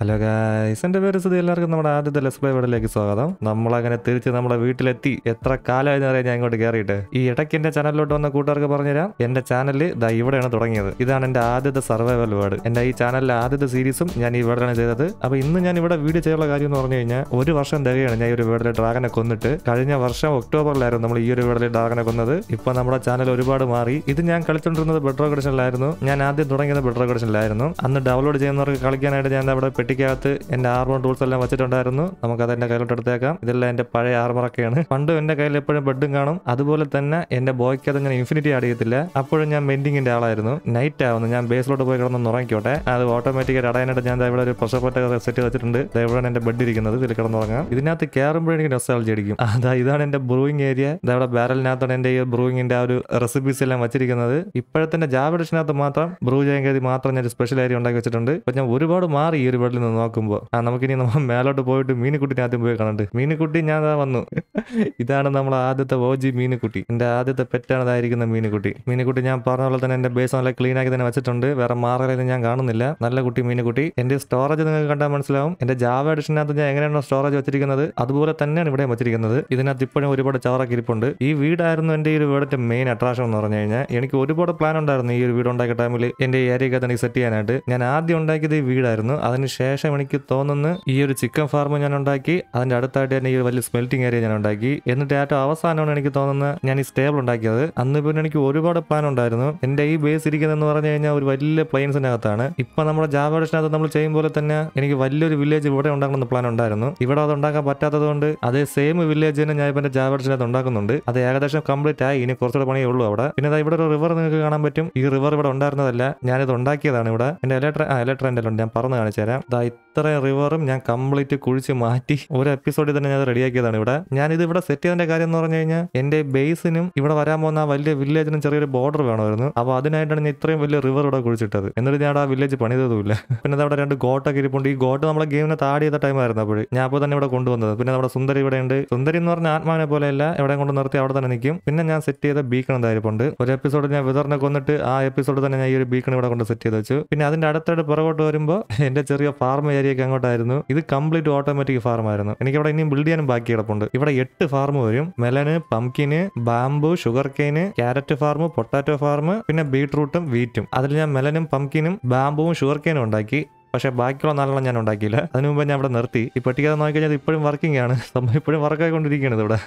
hello guys എൻ്റെ പേര് സ്ഥിതി എല്ലാവർക്കും നമ്മുടെ ആദ്യത്തെ ലെസ് ബൈ വീടിലേക്ക് സ്വാഗതം നമ്മളങ്ങനെ തിരിച്ച് നമ്മുടെ വീട്ടിലെത്തി എത്ര കാലമായിരുന്നു അറിയാൻ ഞാൻ ഇങ്ങോട്ട് കയറിയിട്ട് ഈ ഇടയ്ക്ക് എൻ്റെ ചാനലിലോട്ട് വന്ന കൂട്ടുകാർക്ക് പറഞ്ഞുതരാം എൻ്റെ ചാനൽ ഇതാ ഇവിടെയാണ് തുടങ്ങിയത് ഇതാണ് എൻ്റെ ആദ്യത്തെ സർവൈവൽ വേർഡ് എൻ്റെ ഈ ചാനലിലെ ആദ്യത്തെ സീരീസും ഞാൻ ഈ വേർഡിലാണ് ചെയ്തത് അപ്പോൾ ഇന്ന് ഞാൻ ഇവിടെ വീഡിയോ ചെയ്യാനുള്ള കാര്യം എന്ന് പറഞ്ഞു കഴിഞ്ഞാൽ ഒരു വർഷം തികയാണ് ഞാൻ ഈ ഒരു വേർഡിലെ ഡ്രാഗനെ കൊന്നിട്ട് കഴിഞ്ഞ വർഷം ഒക്ടോബറിലായിരുന്നു നമ്മൾ ഈ ഒരു വേർഡിലെ ഡ്രാഗനെ കൊന്നത് ഇപ്പോൾ നമ്മുടെ ചാനൽ ഒരുപാട് മാറി ഇത് ഞാൻ കളിച്ചുകൊണ്ടിരുന്നത് ബെഡ് റോക്കഡിഷനിലായിരുന്നു ഞാൻ ആദ്യം തുടങ്ങിയത് ബെഡ് റോക്കഡിഷനിലായിരുന്നു അന്ന് ഡൗൺലോഡ് ചെയ്യുന്നവർക്ക് കളിക്കാനായിട്ട് ഞാൻ അവിടെ പെട്ടിക്കകത്ത് എന്റെ ആർമർ ടൂൾസ് എല്ലാം വെച്ചിട്ടുണ്ടായിരുന്നു അത് എന്റെ കയ്യിലോട്ട് എടുത്തേക്കാം ഇതെല്ലാം എന്റെ പഴയ ആർമറൊക്കെയാണ് പണ്ട് എന്റെ കയ്യിൽ എപ്പോഴും ബെഡും കാണും അതുപോലെ തന്നെ എന്റെ ബോയ്ക്ക് അത് ഇങ്ങനെ ഇൻഫിനിറ്റി അടിയത്തില്ല അപ്പോഴും ഞാൻ മെൻഡിങ്ങിന്റെ ആളായിരുന്നു നൈറ്റ് ആവുന്നു ഞാൻ ബേസിലോട്ട് പോയി കിടന്ന് ഉറങ്ങിക്കോട്ടെ അത് ഓട്ടോമാറ്റിക്കായിട്ട് അടയാനായിട്ട് ഞാൻ ഇവിടെ ഒരു പ്രഷർ പറ്റ സെറ്റ് വെച്ചിട്ടുണ്ട് ഇവിടെയാണ് എന്റെ ബെഡ് ഇരിക്കുന്നത് ഇതിൽ കിടന്നുറങ്ങാം ഇതിനകത്ത് കയറുമ്പോഴേ എനിക്ക് നൊസ്റ്റാൾജി അടിക്കും അതാ ഇതാണ് എന്റെ ബ്രൂയിങ് ഏരിയ ഇതവിടെ ബാരലിനകത്താണ് എന്റെ ഈ ബ്രൂയിങ്ങിന്റെ ആ ഒരു റെസിപ്പീസ് എല്ലാം വെച്ചിരിക്കുന്നത് ഇപ്പോഴത്തെ ജാവ മാത്രം ബ്രൂ ചെയ്യാൻ കരുതി മാത്രം ഞാൻ സ്പെഷ്യൽ ഏരിയ ഉണ്ടാക്കി വെച്ചിട്ടുണ്ട് അപ്പൊ ഞാൻ ഒരുപാട് മാറി ഈ ഒരു ഹോട്ടലിൽ നിന്ന് നോക്കുമ്പോൾ ആ നമുക്കിനി നമ്മൾ മേലോട്ട് പോയിട്ട് മീനുക്കുട്ടിനെ ആദ്യം പോയി കാണണ്ട് മീനുക്കുട്ടി ഞാൻ വന്നു ഇതാണ് നമ്മൾ ആദ്യത്തെ ഓജി മീനുക്കുട്ടി എൻ്റെ ആദ്യത്തെ പെറ്റാണതായിരിക്കുന്ന ഇതായിരിക്കുന്ന മീനുക്കുട്ടി മീനുക്കുട്ടി ഞാൻ പറഞ്ഞ പോലെ തന്നെ എൻ്റെ ബേസ് നല്ല ക്ലീൻ ആക്കി തന്നെ വെച്ചിട്ടുണ്ട് വേറെ മാറലും ഞാൻ കാണുന്നില്ല നല്ല കുട്ടി മീനുക്കുട്ടി എൻ്റെ സ്റ്റോറേജ് നിങ്ങൾക്ക് കണ്ടാൽ മനസ്സിലാവും എൻ്റെ ജാവ എഡിഷനകത്ത് ഞാൻ എങ്ങനെയാണോ സ്റ്റോറേജ് വെച്ചിരിക്കുന്നത് അതുപോലെ തന്നെയാണ് ഇവിടെ വെച്ചിരിക്കുന്നത് ഇതിനകത്ത് ഇപ്പോഴും ഒരുപാട് ചവറൊക്കെ ഇരിപ്പുണ്ട് ഈ വീടായിരുന്നു എൻ്റെ ഈ ഒരു മെയിൻ അട്രാക്ഷൻ എന്ന് പറഞ്ഞു കഴിഞ്ഞാൽ എനിക്ക് ഒരുപാട് പ്ലാൻ ഉണ്ടായിരുന്നു ഈ ഒരു വീട് ഉണ്ടാക്കിയ ടൈമിൽ എൻ്റെ ഏരിയ എനിക്ക് സെറ്റ് ചെയ്യാനായിട്ട് ഞാൻ ആദ്യം ഉണ്ടാക്കിയത് ഈ വീടായിരുന്നു അതിന് ശേഷം എനിക്ക് തോന്നുന്നു ഈ ഒരു ചിക്കൻ ഫാം ഞാൻ ഉണ്ടാക്കി അതിന്റെ അടുത്തായിട്ട് തന്നെ ഈ ഒരു വലിയ സ്മെൽറ്റിംഗ് ഏരിയ ഞാൻ ഉണ്ടാക്കി എന്നിട്ട് ഏറ്റവും അവസാനമാണ് എനിക്ക് തോന്നുന്നത് ഞാൻ ഈ സ്റ്റേബിൾ ഉണ്ടാക്കിയത് അന്ന് പിന്നെ എനിക്ക് ഒരുപാട് പ്ലാൻ ഉണ്ടായിരുന്നു എന്റെ ഈ ബേസ് ഇരിക്കുന്നതെന്ന് പറഞ്ഞു കഴിഞ്ഞാൽ ഒരു വലിയ പ്ലെയിൻസിനകത്താണ് ഇപ്പൊ നമ്മുടെ ജാവേഡേഷനകത്ത് നമ്മൾ ചെയ്യും പോലെ തന്നെ എനിക്ക് വലിയൊരു വില്ലേജ് ഇവിടെ ഉണ്ടാക്കണമെന്ന് പ്ലാൻ ഉണ്ടായിരുന്നു ഇവിടെ അത് ഉണ്ടാക്കാൻ പറ്റാത്തത് കൊണ്ട് അതേ സെയിം വില്ലേജ് തന്നെ ഞാൻ ഇപ്പം എൻ്റെ ജാവേഡേഷനകത്ത് ഉണ്ടാക്കുന്നുണ്ട് അത് ഏകദേശം കംപ്ലീറ്റ് ആയി ഇനി കുറച്ചുകൂടെ പണിയേ ഉള്ളൂ അവിടെ പിന്നെ ഇവിടെ ഒരു റിവർ നിങ്ങൾക്ക് കാണാൻ പറ്റും ഈ റിവർ ഇവിടെ ഉണ്ടായിരുന്നതല്ല ഞാനിത് ഉണ്ടാക്കിയതാണ് ഇവിടെ എൻ്റെ ഇലക്ട്ര ആ ഉണ്ട് ഞാൻ പറഞ്ഞു കാണിച്ചു തരാം ദാ ഇത്രയും റിവറും ഞാൻ കംപ്ലീറ്റ് കുഴിച്ച് മാറ്റി ഒരു എപ്പിസോഡിൽ തന്നെ ഞാൻ റെഡിയാക്കിയതാണ് ഇവിടെ ഞാൻ ഇത് ഇവിടെ സെറ്റ് ചെയ്തതിന്റെ കാര്യം എന്ന് പറഞ്ഞു കഴിഞ്ഞാൽ എന്റെ ബേസിനും ഇവിടെ വരാൻ പോകുന്ന ആ വലിയ വില്ലേജിനും ചെറിയൊരു ബോർഡർ വേണമായിരുന്നു അപ്പോൾ അതിനായിട്ടാണ് ഞാൻ ഇത്രയും വലിയ റിവർ ഇവിടെ കുഴിച്ചിട്ടത് എന്നിട്ട് ഞാൻ ആ വില്ലേജ് പണിതതുമില്ല പിന്നെ അവിടെ രണ്ട് ഗോട്ടൊക്കെ ഇരിപ്പുണ്ട് ഈ ഗോട്ട് നമ്മളെ ഗെയിമിനെ താടി ചെയ്ത ടൈമായിരുന്നു അപ്പോൾ ഞാൻ അപ്പോൾ തന്നെ ഇവിടെ കൊണ്ടുവന്നത് പിന്നെ നമ്മുടെ സുന്ദരി ഇവിടെ ഉണ്ട് സുന്ദരി എന്ന് പറഞ്ഞ ആത്മാവിനെ പോലെയല്ല എവിടെ കൊണ്ട് നിർത്തി അവിടെ തന്നെ നിൽക്കും പിന്നെ ഞാൻ സെറ്റ് ചെയ്ത ബീക്കൺ എന്തായിരുന്നു ഒരു എപ്പിസോഡ് ഞാൻ വിതറിനെ കൊന്നിട്ട് ആ എപ്പിസോഡ് തന്നെ ഞാൻ ഈ ഒരു ബീക്കൺ ഇവിടെ കൊണ്ട് സെറ്റ് ചെയ്ത് വെച്ചു പിന്നെ അതിന്റെ അടുത്തായിട്ട് പുറകോട്ട് വരുമ്പോൾ എന്റെ ചെറിയ ഫാർം ഏരിയയൊക്കെ അങ്ങോട്ടായിരുന്നു ഇത് കംപ്ലീറ്റ് ഓട്ടോമാറ്റിക് ഫാർം ആയിരുന്നു എനിക്ക് അവിടെ ഇനിയും ബിൽഡ് ചെയ്യാനും ബാക്കി കിടപ്പുണ്ട് ഇവിടെ എട്ട് ഫാം വരും melon pumpkin bamboo sugar cane carrot farm potato farm പിന്നെ ബീട്രൂട്ടും വീറ്റും അതിൽ ഞാൻ മെലനും പംകിനും ബാംബുവും ഷുഗർ കെയിനും ഉണ്ടാക്കി പക്ഷേ ബാക്കിയുള്ള നാലെണ്ണം ഞാൻ ഉണ്ടാക്കിയില്ല അതിനു മുമ്പ് ഞാൻ ഇവിടെ നിർത്തി ഈ പെട്ടിക നോക്കിക്കഴിഞ്ഞാൽ ഇപ്പോഴും വർക്കിംഗ് ആണ് നമ്മൾ ഇപ്പോഴും വർക്കായിക്കൊണ്ടിരിക്കുന്നത് ഇവിടെ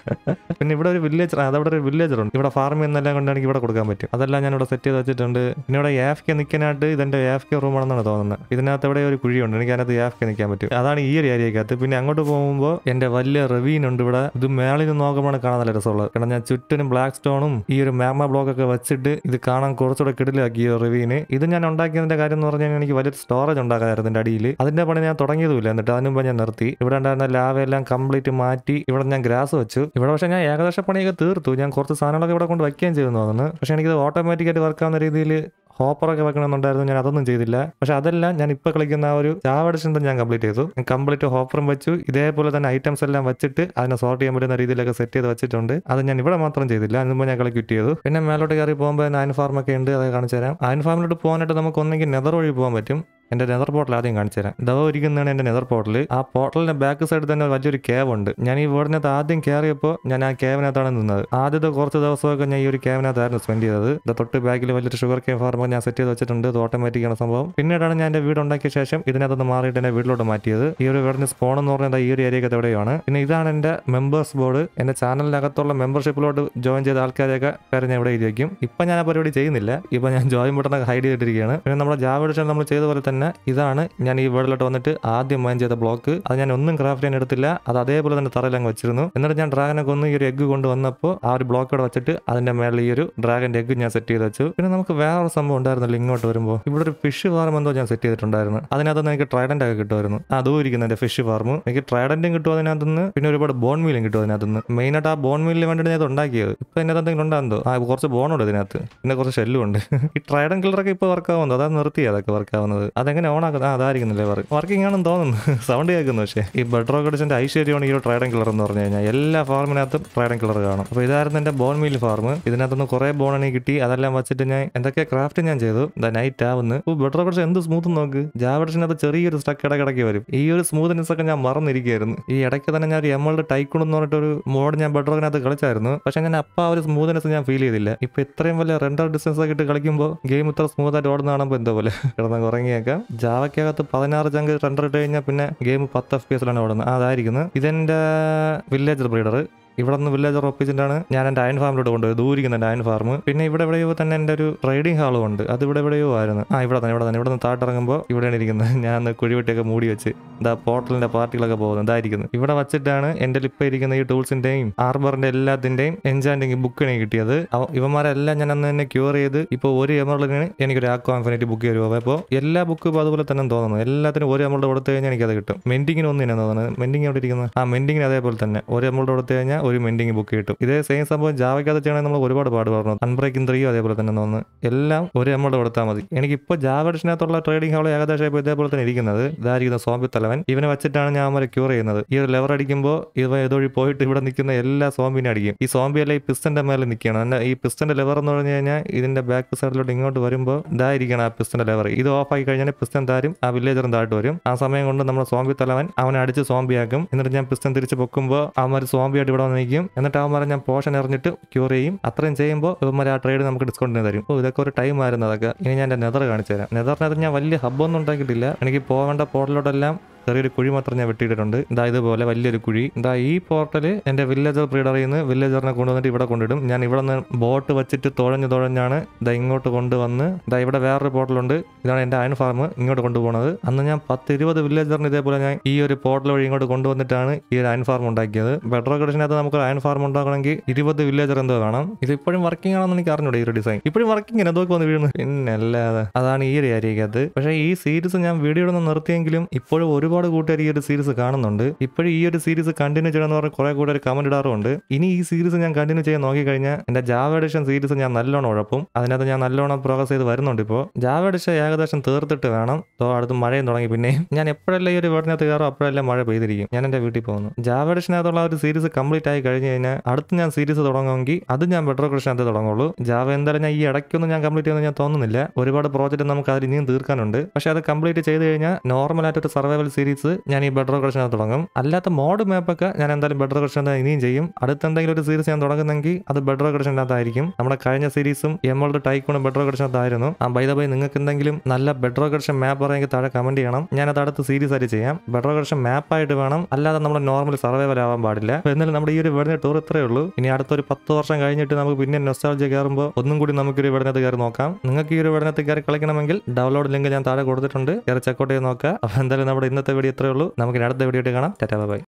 പിന്നെ ഇവിടെ ഒരു ആണ് അതവിടെ ഒരു വില്ലേജർ ഉണ്ട് ഇവിടെ ഫാർമിംഗ് എന്നെല്ലാം കൊണ്ടാണെങ്കിൽ ഇവിടെ കൊടുക്കാൻ പറ്റും അതെല്ലാം ഞാൻ ഇവിടെ സെറ്റ് ചെയ്ത് വെച്ചിട്ടുണ്ട് പിന്നെ ഇവിടെ എഫ് കെ നിൽക്കാനായിട്ട് ഇതിന്റെ എഫ് കെ റൂമാണെന്നാണ് തോന്നുന്നത് ഇതിനകത്ത് ഇവിടെ ഒരു കുഴിയുണ്ട് എനിക്ക് അതിനകത്ത് എഫ് കെ നിൽക്കാൻ പറ്റും അതാണ് ഈ ഒരു ഏരിയക്കകത്ത് പിന്നെ അങ്ങോട്ട് പോകുമ്പോൾ എന്റെ വലിയ ഉണ്ട് ഇവിടെ ഇത് മേളിൽ നിന്ന് നോക്കുമ്പോൾ കാണാൻ നല്ല രസമുള്ളത് കാരണം ഞാൻ ചുറ്റിനും ബ്ലാക്ക് സ്റ്റോണും ഈ ഒരു മാമ ബ്ലോക്ക് ഒക്കെ വെച്ചിട്ട് ഇത് കാണാൻ കുറച്ചുകൂടെ കിടലാക്കി റവീന് ഇത് ഞാൻ ഉണ്ടാക്കിയതിന്റെ കാര്യം എന്ന് പറഞ്ഞാൽ എനിക്ക് വലിയ സ്റ്റോറേജ് ഉണ്ടാക്കാൻ ഉണ്ടായിരുന്നു അടിയിൽ അതിൻ്റെ പണി ഞാൻ തുടങ്ങിയതുമില്ല എന്നിട്ട് അതിന് മുമ്പ് ഞാൻ നിർത്തി ഇവിടെ ഉണ്ടായിരുന്ന ലാവെല്ലാം കംപ്ലീറ്റ് മാറ്റി ഇവിടെ ഞാൻ ഗ്രാസ് വെച്ചു ഇവിടെ പക്ഷേ ഞാൻ ഏകദേശം പണിയൊക്കെ തീർത്തു ഞാൻ കുറച്ച് സാധനങ്ങളൊക്കെ ഇവിടെ കൊണ്ട് വയ്ക്കുകയും ചെയ്യുന്നു അതെന്ന് പക്ഷേ എനിക്ക് ഓട്ടോമാറ്റിക്കായിട്ട് വർക്ക് ആവുന്ന രീതിയിൽ ഹോപ്പറൊക്കെ വെക്കണമെന്നുണ്ടായിരുന്നു ഞാൻ അതൊന്നും ചെയ്തില്ല പക്ഷെ അതെല്ലാം ഞാൻ ഇപ്പോൾ കളിക്കുന്ന ആ ഒരു ചാവട് ഞാൻ കംപ്ലീറ്റ് ചെയ്തു കംപ്ലീറ്റ് ഹോപ്പറും വെച്ചു ഇതേപോലെ തന്നെ ഐറ്റംസ് എല്ലാം വെച്ചിട്ട് അതിനെ സോർട്ട് ചെയ്യാൻ പറ്റുന്ന രീതിയിലൊക്കെ സെറ്റ് ചെയ്ത് വെച്ചിട്ടുണ്ട് അത് ഞാൻ ഇവിടെ മാത്രം ചെയ്തില്ല അതിന് മുമ്പ് ഞാൻ കളി ക്വിറ്റ് ചെയ്തു പിന്നെ മേലോട്ട് കയറി പോകുമ്പോൾ നയൻ ഫാം ഒക്കെ ഉണ്ട് അത് കാണിച്ചു തരാം നയൻ ഫാമിലോട്ട് പോകാനായിട്ട് നമുക്ക് ഒന്നെങ്കിൽ നെതർ വഴി പോകാൻ പറ്റും എന്റെ നെതർ പോർട്ടൽ ആദ്യം കാണിച്ചു തരാം ദവ ഇരിക്കുന്നതാണ് എന്റെ നെതർ പോർട്ടൽ ആ പോർട്ടലിന്റെ ബാക്ക് സൈഡിൽ തന്നെ വലിയൊരു കേവ് ഉണ്ട് ഞാൻ ഈ വീടിനകത്ത് ആദ്യം കയറിയപ്പോൾ ഞാൻ ആ കേവിനകത്താണ് നിന്നത് ആദ്യത്തെ കുറച്ച് ദിവസമൊക്കെ ഞാൻ ഈ ഒരു കേവിനകത്തായിരുന്നു സ്പെൻഡ് ചെയ്തത് തൊട്ട് ബാക്കിൽ വലിയൊരു ഷുഗർ കെയർ ഫാർമ സംഭവം ഞാൻ സെറ്റ് ചെയ്ത് വെച്ചിട്ടുണ്ട് ഇത് ആണ് സംഭവം പിന്നീടാണ് ഞാൻ എൻ്റെ വീട് ഉണ്ടാക്കിയ ശേഷം ഇതിനകത്ത് മാറിയിട്ട് എന്നെ വീട്ടിലോട്ട് മാറ്റിയത് ഈ ഒരു വീടിന് സ്പോൺ എന്ന് പറഞ്ഞാൽ ഈ ഒരു ഏരിയയ്ക്ക് എവിടെയാണ് പിന്നെ ഇതാണ് എൻ്റെ മെമ്പേഴ്സ് ബോർഡ് എൻ്റെ ചാനലിനകത്തുള്ള മെമ്പർഷിപ്പിലോട്ട് ജോയിൻ ചെയ്ത ആൾക്കാരെയൊക്കെ പേര് ഞാൻ ഇവിടെ ഇരിക്കും ഇപ്പൊ ഞാൻ ആ പരിപാടി ചെയ്യുന്നില്ല ഇപ്പൊ ഞാൻ ജോയിൻ ബട്ടണൊക്കെ ഹൈഡ് ചെയ്തിട്ടിരിക്കുകയാണ് പിന്നെ നമ്മുടെ ജാവ നമ്മൾ ചെയ്ത പോലെ തന്നെ ഇതാണ് ഞാൻ ഈ വേർഡിലോട്ട് വന്നിട്ട് ആദ്യം മൈൻ ചെയ്ത ബ്ലോക്ക് അത് ഞാൻ ഒന്നും ക്രാഫ്റ്റ് ചെയ്യാൻ എടുത്തില്ല അത് അതേപോലെ തന്നെ തറയിലങ്ങ് വെച്ചിരുന്നു എന്നിട്ട് ഞാൻ ഡ്രാഗനെ കൊന്ന് ഈ ഒരു എഗ്ഗ് കൊണ്ടുവന്നപ്പോൾ ആ ഒരു ബ്ലോക്ക് ഇവിടെ വെച്ചിട്ട് അതിൻ്റെ മേളിൽ ഈ ഒരു ഡ്രാഗന്റെ എഗ്ഗ് ഞാൻ സെറ്റ് ചെയ്ത് വെച്ചു പിന്നെ നമുക്ക് വേറൊരു സംഭവം ഉണ്ടായിരുന്നല്ലോ ഇങ്ങോട്ട് വരുമ്പോൾ ഇവിടെ ഒരു ഫിഷ് ഫാം എന്തോ ഞാൻ സെറ്റ് ചെയ്തിട്ടുണ്ടായിരുന്നു അതിനകത്തുനിന്ന് എനിക്ക് ട്രൈഡൻ്റ് ഒക്കെ കിട്ടുമായിരുന്നു അതോ ഇരിക്കുന്ന എന്റെ ഫിഷ് ഫാം എനിക്ക് ട്രൈഡൻറ്റും കിട്ടും അതിനകത്തുനിന്ന് പിന്നെ ഒരുപാട് ബോൺ മീലും കിട്ടും അതിനകത്തുനിന്ന് ആയിട്ട് ആ ബോൺ മീലിന് വേണ്ടിയിട്ട് ഞാൻ ഉണ്ടാക്കിയത് ഇപ്പൊ എന്നത് എന്തെങ്കിലും ഉണ്ടാകുന്നോ ആ കുറച്ച് ബോൺ ഉണ്ട് ഇതിനകത്ത് പിന്നെ കുറച്ച് ഷെല്ലും ഉണ്ട് ഈ ട്രൈഡൻ കിളറൊക്കെ ഇപ്പൊ വർക്ക് ആവുന്നത് അതാ നിർത്തി അതൊക്കെ വർക്ക് ആവുന്നത് അതെങ്ങനെ ഓൺ ആക്കുന്നത് അതായിരിക്കുന്നില്ലേ വർക്ക് വർക്കിംഗ് ആണെന്ന് തോന്നുന്നു സൗണ്ട് കേൾക്കുന്നു പക്ഷേ ഈ ബെഡ്രോ കടിച്ചിന്റെ ഐശ്വര്യമാണ് ഈ ഒരു ട്രൈഡൻ കിളർ എന്ന് പറഞ്ഞു കഴിഞ്ഞാൽ എല്ലാ ഫാർമിനകത്തും ട്രൈഡൻ കിളർ കാണും അപ്പോൾ ഇതായിരുന്നു എൻ്റെ ബോൺ മീൽ ഫാർം ഇതിനകത്തുനിന്ന് കുറേ ബോൺ എനിക്ക് കിട്ടി അതെല്ലാം വെച്ചിട്ട് ഞാൻ എന്തൊക്കെ ക്രാഫ്റ്റ് ഞാൻ ചെയ്തു ദ നൈറ്റ് ആവുന്നു ബെറ്റർ കുറച്ച് എന്ത് സ്മൂത്ത് നോക്ക് ജാവഡസിനകത്ത് ചെറിയൊരു സ്റ്റക്ക് ഇടയ്ക്കിടയ്ക്ക് വരും ഈ ഒരു സ്മൂത്ത്നെസ് ഒക്കെ ഞാൻ മറന്നിരിക്കുകയായിരുന്നു ഈ ഇടയ്ക്ക് തന്നെ ഞാൻ ഒരു എമ്മളുടെ ടൈക്കുണ്ട് എന്ന് പറഞ്ഞിട്ടൊരു മോഡ് ഞാൻ ബെറ്ററിനകത്ത് കളിച്ചായിരുന്നു പക്ഷെ ഞാൻ അപ്പം ആ ഒരു സ്മൂത്ത്നെസ് ഞാൻ ഫീൽ ചെയ്തില്ല ഇപ്പൊ ഇത്രയും വലിയ റെൻഡർ ഡിസ്റ്റൻസ് ഒക്കെ ഇട്ട് കളിക്കുമ്പോൾ ഗെയിം ഇത്ര സ്മൂത്ത് ആയിട്ട് ഓടുന്ന കാണുമ്പോൾ എന്തോ പോലെ കിടന്ന് കുറങ്ങിയേക്കാം ജാവയ്ക്കകത്ത് പതിനാറ് ചങ്ക് റെൻഡർ ഇട്ട് കഴിഞ്ഞാൽ പിന്നെ ഗെയിം പത്ത് എഫ് പി ആണ് ഓടുന്നത് അതായിരിക്കുന്നത് ഇതെന്റെ വില്ലേജർ ബ്രീഡർ ഇവിടെ നിന്ന് വില്ലേജർ ഓഫീസിൻ്റാണ് ഞാൻ എൻ്റെ അയൺ ഫാമിലോട്ട് കൊണ്ടുപോയത് ദൂരിക്കുന്ന എൻ്റെ അയൺ പിന്നെ ഇവിടെ എവിടെയോ തന്നെ എൻ്റെ ഒരു ട്രേഡിംഗ് ഹാളും ഉണ്ട് അത് ഇവിടെ എവിടെയോ ആയിരുന്നു ആ ഇവിടെ തന്നെ ഇവിടെ തന്നെ ഇവിടെ നിന്ന് താട്ടിറങ്ങുമ്പോൾ ഇവിടെയാണ് ഇരിക്കുന്നത് ഞാൻ കുഴിവെട്ടിയൊക്കെ മൂടി വെച്ച് ഇതാ പോർട്ടലിൻ്റെ പാർട്ടികളൊക്കെ പോകുന്നത് ഇതായിരിക്കുന്നത് ഇവിടെ വച്ചിട്ടാണ് എൻ്റെ ലിപ്പ് ഇരിക്കുന്ന ഈ ടൂൾസിൻ്റെയും ആർബറിൻ്റെ എല്ലാത്തിൻ്റെയും ബുക്ക് ബുക്കിനെ കിട്ടിയത് ഇവന്മാരെല്ലാം ഞാൻ അന്ന് തന്നെ ക്യൂർ ചെയ്ത് ഇപ്പോൾ ഒരു എമറിന് എനിക്കൊരു ആക്കോ ഇൻഫിനിറ്റി ബുക്ക് ചെയ്തു അപ്പോൾ എല്ലാ ബുക്കും അതുപോലെ തന്നെ തോന്നുന്നു എല്ലാത്തിനും ഒരു എമറിൻ്റെ കൊടുത്തു കഴിഞ്ഞാൽ എനിക്കത് കിട്ടും മെൻഡിങ്ങിന് ഒന്നിനാണ് തോന്നുന്നത് മെൻറ്റിങ് എവിടെ ഇരിക്കുന്നത് ആ മെൻറ്റിങ്ങിന് അതേപോലെ തന്നെ ഒരു എമറിൻ്റെ കൊടുത്തു കഴിഞ്ഞാൽ ഒരു മെൻഡിങ് ബുക്ക് കിട്ടും ഇതേ സെയിം സംഭവം ജാവയ്ക്കകത്ത് ചെയ്യണമെങ്കിൽ നമ്മൾ ഒരുപാട് പാട് പറഞ്ഞു അൺബ്രേക്കിംഗ് ത്രീയോ അതേപോലെ തന്നെ ഒന്ന് എല്ലാം ഒരു എമൗണ്ട് കൊടുത്താൽ മതി എനിക്ക് ഇപ്പോൾ ജാവഡിഷനകത്തുള്ള ട്രേഡിംഗ് ഹോൾ ഏകദേശം ഇപ്പോൾ ഇതേപോലെ തന്നെ ഇരിക്കുന്നത് ഇതായിരിക്കുന്ന സോംബി തലവൻ ഇവനെ വെച്ചിട്ടാണ് ഞാൻ അവരെ ക്യൂർ ചെയ്യുന്നത് ഈ ഒരു ലെവർ അടിക്കുമ്പോൾ ഇവ ഇതുവഴി പോയിട്ട് ഇവിടെ നിൽക്കുന്ന എല്ലാ സോംബിനെ അടിക്കും ഈ സോംബിയല്ല ഈ പിസ്റ്റന്റെ മേലെ നിൽക്കുകയാണ് എന്നാൽ ഈ പിസ്റ്റന്റെ ലെവർ എന്ന് പറഞ്ഞു കഴിഞ്ഞാൽ ഇതിന്റെ ബാക്ക് സൈഡിലോട്ട് ഇങ്ങോട്ട് വരുമ്പോൾ ഇതായിരിക്കണം ആ പിസ്റ്റന്റെ ലെവർ ഇത് ഓഫ് ആക്കി കഴിഞ്ഞാൽ പിസ്റ്റൻ താരും ആ വില്ലേജറും താഴ്ട്ട് വരും ആ സമയം കൊണ്ട് നമ്മുടെ സോംബി തലവൻ അവനെ അടിച്ച് സോംബിയാക്കും എന്നിട്ട് ഞാൻ പിസ്റ്റൻ തിരിച്ച് പൊക്കുമ്പോൾ അവന്മാർ സോംബിയായിട്ട് ഇവിടെ വന്ന് ശ്രമിക്കും എന്നിട്ട് അവൻ ഞാൻ പോഷൻ എറിഞ്ഞിട്ട് ക്യൂർ ചെയ്യും അത്രയും ചെയ്യുമ്പോൾ ഇവന്മാർ ആ ട്രേഡ് നമുക്ക് ഡിസ്കൗണ്ടിന് തരും ഓ ഇതൊക്കെ ഒരു ടൈം ആയിരുന്നു അതൊക്കെ ഇനി ഞാൻ നെതർ കാണിച്ചു തരാം നെതറിനകത്ത് ഞാൻ വലിയ ഹബ്ബൊന്നും ഉണ്ടാക്കിയിട്ടില്ല എനിക്ക് പോകേണ്ട പോർട്ടലോട്ടെല്ലാം ചെറിയൊരു കുഴി മാത്രം ഞാൻ വെട്ടിയിട്ടിട്ടുണ്ട് ഇതാ ഇതുപോലെ വലിയൊരു കുഴി ഇതാ ഈ പോർട്ടൽ എന്റെ വില്ലേജർ ബ്രീഡറിൽ നിന്ന് വില്ലേജറിനെ കൊണ്ടുവന്നിട്ട് ഇവിടെ കൊണ്ടിടും ഞാൻ ഇവിടെ നിന്ന് ബോട്ട് വെച്ചിട്ട് തുഴഞ്ഞു തുഴഞ്ഞാണ് ഇതാ ഇങ്ങോട്ട് കൊണ്ടുവന്ന് ഇതാ ഇവിടെ വേറൊരു പോർട്ടലുണ്ട് ഇതാണ് എൻ്റെ അയൺ ഫാം ഇങ്ങോട്ട് കൊണ്ടുപോകുന്നത് അന്ന് ഞാൻ പത്ത് ഇരുപത് വില്ലേജറിന് ഇതേപോലെ ഞാൻ ഈ ഒരു പോർട്ടൽ വഴി ഇങ്ങോട്ട് കൊണ്ടുവന്നിട്ടാണ് ഈ ഒരു അയൺ ഫാം ഉണ്ടാക്കിയത് ബെഡർ കൃഷിനകത്ത് നമുക്ക് അയൺ ഫാം ഉണ്ടാക്കണമെങ്കിൽ ഇരുപത് വില്ലേജർ എന്തോ കാണാം ഇത് ഇപ്പോഴും വർക്കിംഗ് ആണെന്ന് എനിക്ക് അറിഞ്ഞൂടെ ഈ ഒരു ഡിസൈൻ ഇപ്പോഴും വർക്കിംഗ് എന്തോക്ക് വന്ന് വീഴുന്നു പിന്നെ അല്ലാതെ അതാണ് ഈ ഒരു ഏരിയക്കകത്ത് പക്ഷേ ഈ സീരീസ് ഞാൻ വീഡിയോ ഒന്ന് നിർത്തിയെങ്കിലും ഇപ്പോഴും ഒരുപാട് ഒരുപാട് കൂട്ടുകാർ ഈ ഒരു സീരീസ് കാണുന്നുണ്ട് ഇപ്പോഴും ഈ ഒരു സീരീസ് കണ്ടിന്യൂ ചെയ്യണമെന്ന് പറഞ്ഞ കുറേ ഒരു കമന്റ് ഇടാറുണ്ട് ഇനി ഈ സീരീസ് ഞാൻ കണ്ടിന്യൂ ചെയ്യാൻ നോക്കിക്കഴിഞ്ഞാൽ എന്റെ ജാവ എഡിഷൻ സീരീസ് ഞാൻ നല്ലോണം ഉഴപ്പും അതിനകത്ത് ഞാൻ നല്ലോണം പ്രോഗ്രസ് ചെയ്ത് വരുന്നുണ്ട് ഇപ്പോൾ ജാവ എഡിഷൻ ഏകദേശം തീർത്തിട്ട് വേണം തോ അടുത്ത് മഴയും തുടങ്ങി പിന്നെ ഞാൻ എപ്പോഴല്ല ഈ ഒരു വീടിനകത്ത് കയറും അപ്പോഴല്ല മഴ പെയ്തിരിക്കും ഞാൻ എന്റെ വീട്ടിൽ പോകുന്നു ജാവ എഡിഷനകത്തുള്ള ഒരു സീരീസ് കംപ്ലീറ്റ് ആയി കഴിഞ്ഞ് കഴിഞ്ഞാൽ അടുത്ത് ഞാൻ സീരീസ് തുടങ്ങുമെങ്കിൽ അത് ഞാൻ ബെറ്റർ കൃഷ്ണത്തെ തുടങ്ങുള്ളൂ ജാവ എന്തായാലും ഞാൻ ഈ ഇടയ്ക്കൊന്നും ഞാൻ കംപ്ലീറ്റ് ചെയ്യുമെന്ന് ഞാൻ തോന്നുന്നില്ല ഒരുപാട് പ്രോജക്റ്റ് നമുക്ക് അതിൽ ഇനിയും തീർക്കാനുണ്ട് പക്ഷെ അത് കംപ്ലീറ്റ് ചെയ്ത് കഴിഞ്ഞാൽ നോർമൽ ആയിട്ട് ഒരു സർവൈവൽ സീരീസ് സീരീസ് ഞാൻ ഈ ബെഡ്റോ കളക്ഷൻ തുടങ്ങും അല്ലാത്ത മോഡ് മാപ്പൊക്കെ ഞാൻ എന്തായാലും ബെഡ്റോ റോ കളക്ഷൻ ഇനിയും ചെയ്യും അടുത്ത എന്തെങ്കിലും ഒരു സീരീസ് ഞാൻ തുടങ്ങുന്നെങ്കിൽ അത് ബെഡ് റോ കളക്ഷനകത്തായിരിക്കും നമ്മുടെ കഴിഞ്ഞ സീരീസും എമ്മളുടെ ടൈക്കൂണും ബെഡ് റോ കളക്ഷനകത്തായിരുന്നു ആ ബൈ ബൈ നിങ്ങൾക്ക് എന്തെങ്കിലും നല്ല ബെഡ്റോ കളക്ഷൻ മാപ്പ് പറയുമെങ്കിൽ താഴെ കമന്റ് ചെയ്യണം ഞാൻ അത് അടുത്ത സീരീസ് ആയിട്ട് ചെയ്യാം ബെഡ്റോ റോ കളക്ഷൻ മാപ്പായിട്ട് വേണം അല്ലാതെ നമ്മൾ നോർമൽ സർവൈവൽ ആവാൻ പാടില്ല എന്നാലും നമ്മുടെ ഈ ഒരു വെടിഞ്ഞ ടൂർ ഇത്രയേ ഉള്ളൂ ഇനി അടുത്തൊരു പത്ത് വർഷം കഴിഞ്ഞിട്ട് നമുക്ക് പിന്നെ നൊസ്റ്റാൾജി കയറുമ്പോൾ ഒന്നും കൂടി നമുക്കൊരു വെടിഞ്ഞത് കയറി നോക്കാം നിങ്ങൾക്ക് ഈ ഒരു വെടിനകത്ത് കയറി കളിക്കണമെങ്കിൽ ഡൗൺലോഡ് ലിങ്ക് ഞാൻ താഴെ കൊടുത്തിട്ടുണ്ട് കയറി ചെക്കൗട്ട് ചെയ്ത് നോക്കുക അപ്പോൾ എന്തായാലും നമ്മുടെ ഇന്നത്തെ വീഡിയോ ഇത്രയേ ഉള്ളൂ നമുക്ക് അടുത്ത വീഡിയോ കാണാം ടാറ്റാ ബൈ